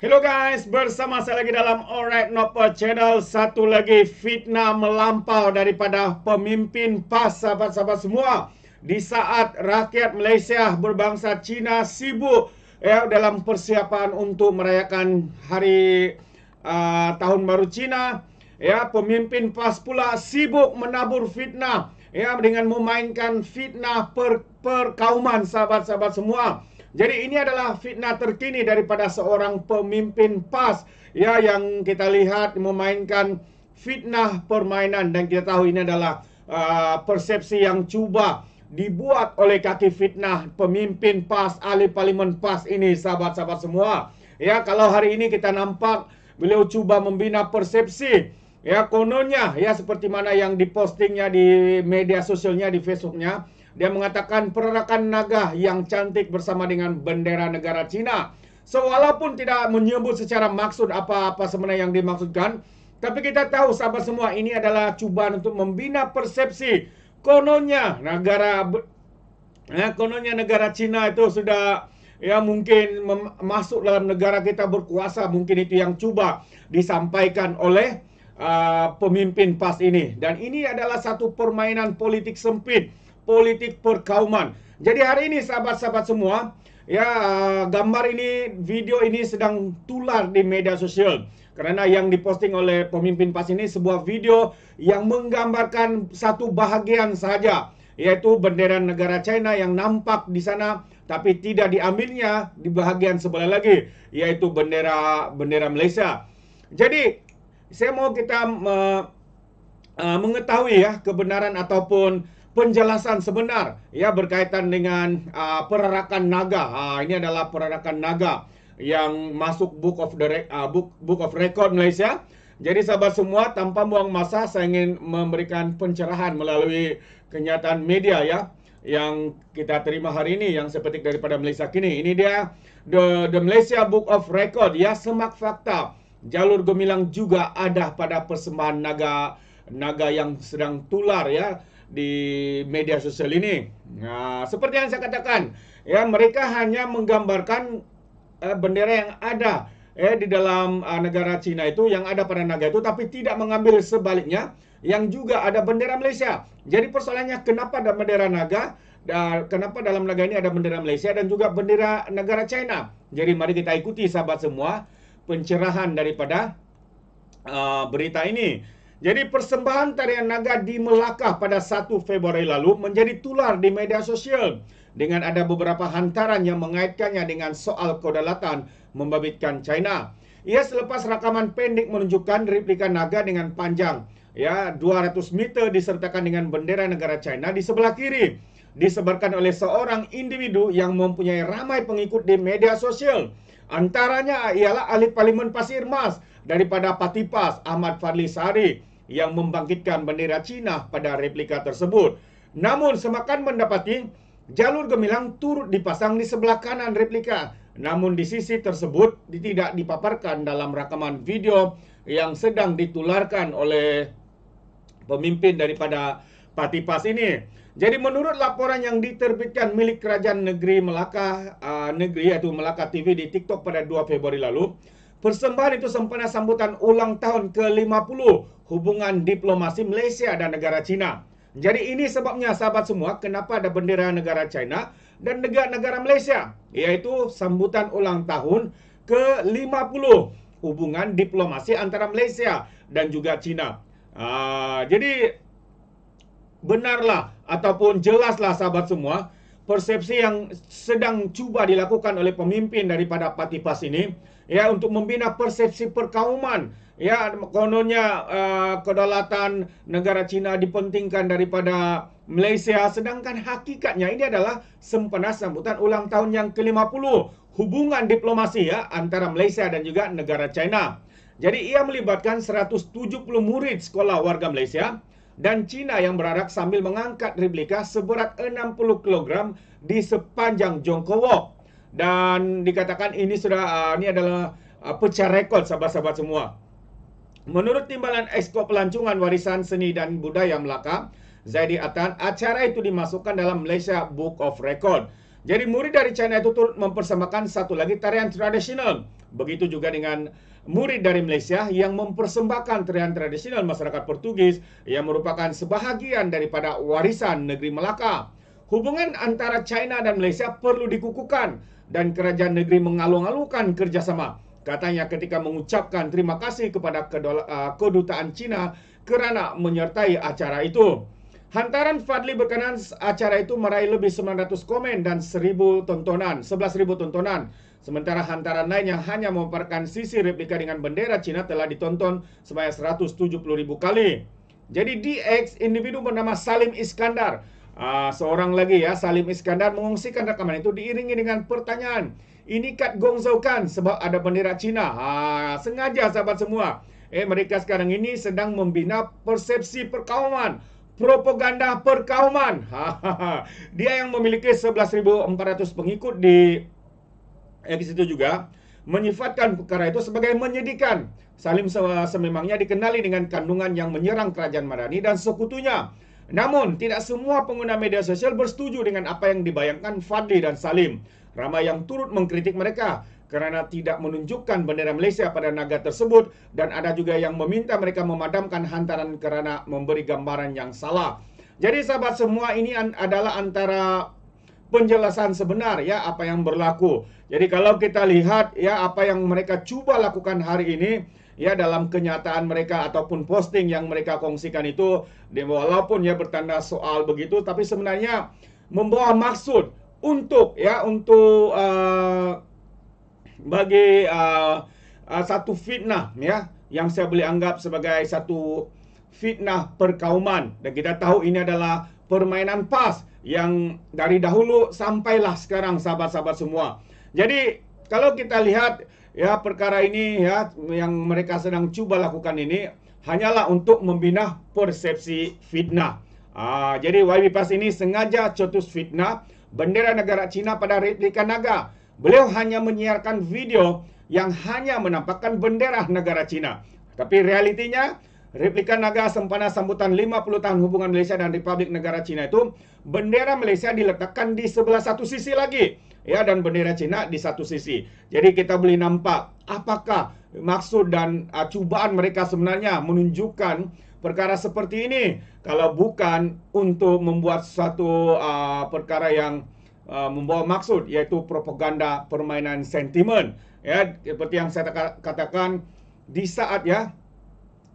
Hello guys, bersama saya lagi dalam Alright Nopo Channel Satu lagi fitnah melampau daripada pemimpin PAS sahabat-sahabat semua Di saat rakyat Malaysia berbangsa Cina sibuk ya, Dalam persiapan untuk merayakan hari uh, Tahun Baru Cina Ya, pemimpin PAS pula sibuk menabur fitnah Ya, dengan memainkan fitnah per perkauman sahabat-sahabat semua jadi ini adalah fitnah terkini daripada seorang pemimpin PAS ya yang kita lihat memainkan fitnah permainan dan kita tahu ini adalah uh, persepsi yang cuba dibuat oleh kaki fitnah pemimpin PAS ahli parlimen PAS ini sahabat-sahabat semua. Ya kalau hari ini kita nampak beliau cuba membina persepsi ya kononnya ya seperti mana yang dipostingnya di media sosialnya di Facebooknya dia mengatakan peranakan naga yang cantik bersama dengan bendera negara Cina. So, walaupun tidak menyebut secara maksud apa-apa sebenarnya yang dimaksudkan, tapi kita tahu sahabat semua ini adalah cobaan untuk membina persepsi kononnya negara eh, kononnya negara Cina itu sudah ya mungkin masuk dalam negara kita berkuasa mungkin itu yang coba disampaikan oleh uh, pemimpin PAS ini dan ini adalah satu permainan politik sempit politik perkauman. Jadi hari ini sahabat-sahabat semua, ya gambar ini, video ini sedang tular di media sosial. Karena yang diposting oleh pemimpin PAS ini sebuah video yang menggambarkan satu bahagian saja, yaitu bendera negara China yang nampak di sana tapi tidak diambilnya di bahagian sebelah lagi, yaitu bendera bendera Malaysia. Jadi saya mau kita uh, uh, mengetahui ya kebenaran ataupun penjelasan sebenar ya berkaitan dengan uh, pererakan naga. Uh, ini adalah perarakan naga yang masuk Book of the uh, Book Book of Record Malaysia. Jadi sahabat semua, tanpa buang masa saya ingin memberikan pencerahan melalui kenyataan media ya yang kita terima hari ini yang seperti daripada Malaysia kini. Ini dia The, The Malaysia Book of Record ya semak fakta. Jalur gemilang juga ada pada persembahan naga naga yang sedang tular ya di media sosial ini. Nah, seperti yang saya katakan, ya mereka hanya menggambarkan eh, bendera yang ada eh di dalam eh, negara Cina itu yang ada pada naga itu tapi tidak mengambil sebaliknya yang juga ada bendera Malaysia. Jadi persoalannya kenapa ada bendera naga dan kenapa dalam naga ini ada bendera Malaysia dan juga bendera negara China. Jadi mari kita ikuti sahabat semua pencerahan daripada uh, berita ini. Jadi persembahan tarian naga di Melaka pada 1 Februari lalu menjadi tular di media sosial dengan ada beberapa hantaran yang mengaitkannya dengan soal kodalatan membabitkan China. Ia selepas rakaman pendek menunjukkan replika naga dengan panjang ya 200 meter disertakan dengan bendera negara China di sebelah kiri disebarkan oleh seorang individu yang mempunyai ramai pengikut di media sosial. Antaranya ialah ahli parlimen Pasir Mas daripada Patipas Ahmad Fadli Sari yang membangkitkan bendera Cina pada replika tersebut. Namun semakan mendapati jalur gemilang turut dipasang di sebelah kanan replika. Namun di sisi tersebut tidak dipaparkan dalam rekaman video yang sedang ditularkan oleh pemimpin daripada Parti PAS ini. Jadi menurut laporan yang diterbitkan milik Kerajaan Negeri Melaka uh, Negeri yaitu Melaka TV di TikTok pada 2 Februari lalu, Persembahan itu sempena sambutan ulang tahun ke-50 hubungan diplomasi Malaysia dan negara China. Jadi ini sebabnya sahabat semua kenapa ada bendera negara China dan negara-negara Malaysia iaitu sambutan ulang tahun ke-50 hubungan diplomasi antara Malaysia dan juga China. Uh, jadi benarlah ataupun jelaslah sahabat semua persepsi yang sedang cuba dilakukan oleh pemimpin daripada Patipas ini ya untuk membina persepsi perkauman ya kononnya uh, kedaulatan negara Cina dipentingkan daripada Malaysia sedangkan hakikatnya ini adalah sempena sambutan ulang tahun yang ke-50 hubungan diplomasi ya antara Malaysia dan juga negara China. Jadi ia melibatkan 170 murid sekolah warga Malaysia dan China yang berarak sambil mengangkat replika seberat 60 kg di sepanjang Jongkowok. Dan dikatakan ini sudah uh, ini adalah uh, pecah rekod sahabat-sahabat semua. Menurut timbalan Exco Pelancongan Warisan Seni dan Budaya Melaka, Zaidi Atan, acara itu dimasukkan dalam Malaysia Book of Record. Jadi murid dari China itu turut mempersembahkan satu lagi tarian tradisional. Begitu juga dengan murid dari Malaysia yang mempersembahkan tarian tradisional masyarakat Portugis yang merupakan sebahagian daripada warisan negeri Melaka. Hubungan antara China dan Malaysia perlu dikukuhkan dan kerajaan negeri mengalung-alungkan kerjasama. Katanya ketika mengucapkan terima kasih kepada uh, kedutaan China kerana menyertai acara itu. Hantaran Fadli berkenan acara itu meraih lebih 900 komen dan 1000 tontonan, 11.000 tontonan. Sementara hantaran lain yang hanya memaparkan sisi replika dengan bendera Cina telah ditonton sebanyak 170.000 kali. Jadi DX individu bernama Salim Iskandar, uh, seorang lagi ya Salim Iskandar mengungsikan rekaman itu diiringi dengan pertanyaan, ini kat gongzaukan sebab ada bendera Cina. Ah, sengaja sahabat semua. Eh mereka sekarang ini sedang membina persepsi perkawaman propaganda perkauman. Dia yang memiliki 11.400 pengikut di episode di situ juga menyifatkan perkara itu sebagai menyedihkan. Salim sememangnya dikenali dengan kandungan yang menyerang kerajaan Madani dan sekutunya. Namun, tidak semua pengguna media sosial bersetuju dengan apa yang dibayangkan Fadli dan Salim. Ramai yang turut mengkritik mereka karena tidak menunjukkan bendera Malaysia pada naga tersebut dan ada juga yang meminta mereka memadamkan hantaran karena memberi gambaran yang salah. Jadi sahabat semua ini adalah antara penjelasan sebenar ya apa yang berlaku. Jadi kalau kita lihat ya apa yang mereka coba lakukan hari ini ya dalam kenyataan mereka ataupun posting yang mereka kongsikan itu walaupun ya bertanda soal begitu tapi sebenarnya membawa maksud untuk ya untuk uh, bagi uh, uh, satu fitnah ya yang saya boleh anggap sebagai satu fitnah perkauman dan kita tahu ini adalah permainan pas yang dari dahulu sampailah sekarang sahabat-sahabat semua. Jadi kalau kita lihat ya perkara ini ya yang mereka sedang cuba lakukan ini hanyalah untuk membina persepsi fitnah. Aa, ah, jadi YB Pass ini sengaja cetus fitnah bendera negara Cina pada replika naga. Beliau hanya menyiarkan video yang hanya menampakkan bendera negara Cina. Tapi realitinya, replika naga sempena sambutan 50 tahun hubungan Malaysia dan Republik Negara Cina itu, bendera Malaysia diletakkan di sebelah satu sisi lagi. Ya, dan bendera Cina di satu sisi. Jadi kita boleh nampak apakah maksud dan uh, cubaan mereka sebenarnya menunjukkan perkara seperti ini. Kalau bukan untuk membuat suatu uh, perkara yang Uh, membawa maksud yaitu propaganda permainan sentimen ya seperti yang saya katakan di saat ya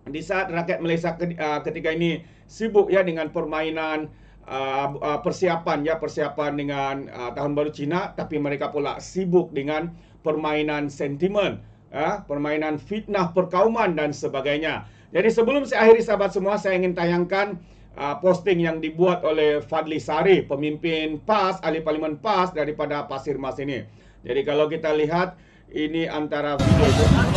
di saat rakyat Malaysia uh, ketika ini sibuk ya dengan permainan uh, uh, persiapan ya persiapan dengan uh, tahun baru Cina tapi mereka pula sibuk dengan permainan sentimen ya permainan fitnah perkauman dan sebagainya. Jadi sebelum saya akhiri sahabat semua saya ingin tayangkan uh, posting yang dibuat oleh Fadli Sari, pemimpin PAS, ahli parlimen PAS daripada Pasir Mas ini. Jadi kalau kita lihat ini antara video itu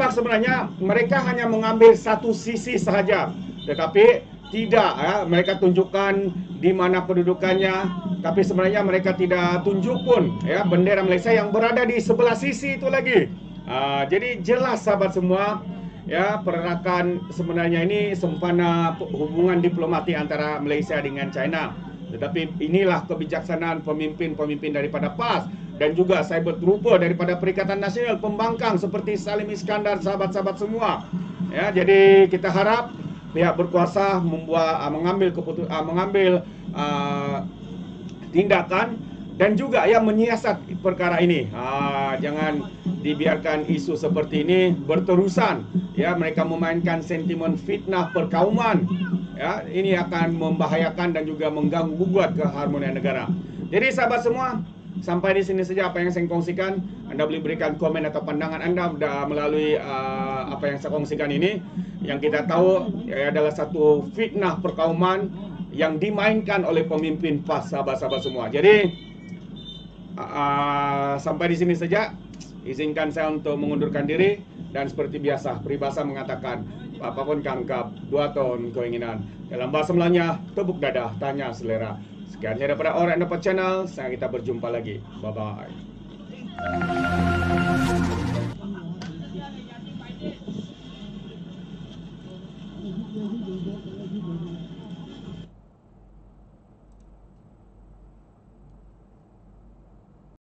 nampak sebenarnya mereka hanya mengambil satu sisi sahaja tetapi tidak ya, mereka tunjukkan di mana kedudukannya tapi sebenarnya mereka tidak tunjuk pun ya bendera Malaysia yang berada di sebelah sisi itu lagi uh, jadi jelas sahabat semua ya pergerakan sebenarnya ini sempana hubungan diplomatik antara Malaysia dengan China tetapi inilah kebijaksanaan pemimpin-pemimpin daripada PAS dan juga saya trooper daripada Perikatan Nasional Pembangkang seperti Salim Iskandar sahabat-sahabat semua. Ya, jadi kita harap pihak berkuasa membuat ah, mengambil keputusan ah, mengambil uh, tindakan dan juga yang menyiasat perkara ini. Ha, jangan dibiarkan isu seperti ini berterusan. Ya, mereka memainkan sentimen fitnah perkauman. Ya, ini akan membahayakan dan juga mengganggu buat keharmonian negara. Jadi sahabat semua, Sampai di sini saja apa yang saya kongsikan. Anda boleh berikan komen atau pandangan Anda melalui uh, apa yang saya kongsikan ini. Yang kita tahu ya, adalah satu fitnah perkauman yang dimainkan oleh pemimpin PAS sahabat-sahabat semua. Jadi uh, sampai di sini saja. Izinkan saya untuk mengundurkan diri dan seperti biasa peribahasa mengatakan apapun kangkap, dua ton keinginan. Dalam bahasa melanya, tepuk dada, tanya selera. Sekian daripada Orang Dapat Channel, saya kita berjumpa lagi. Bye-bye.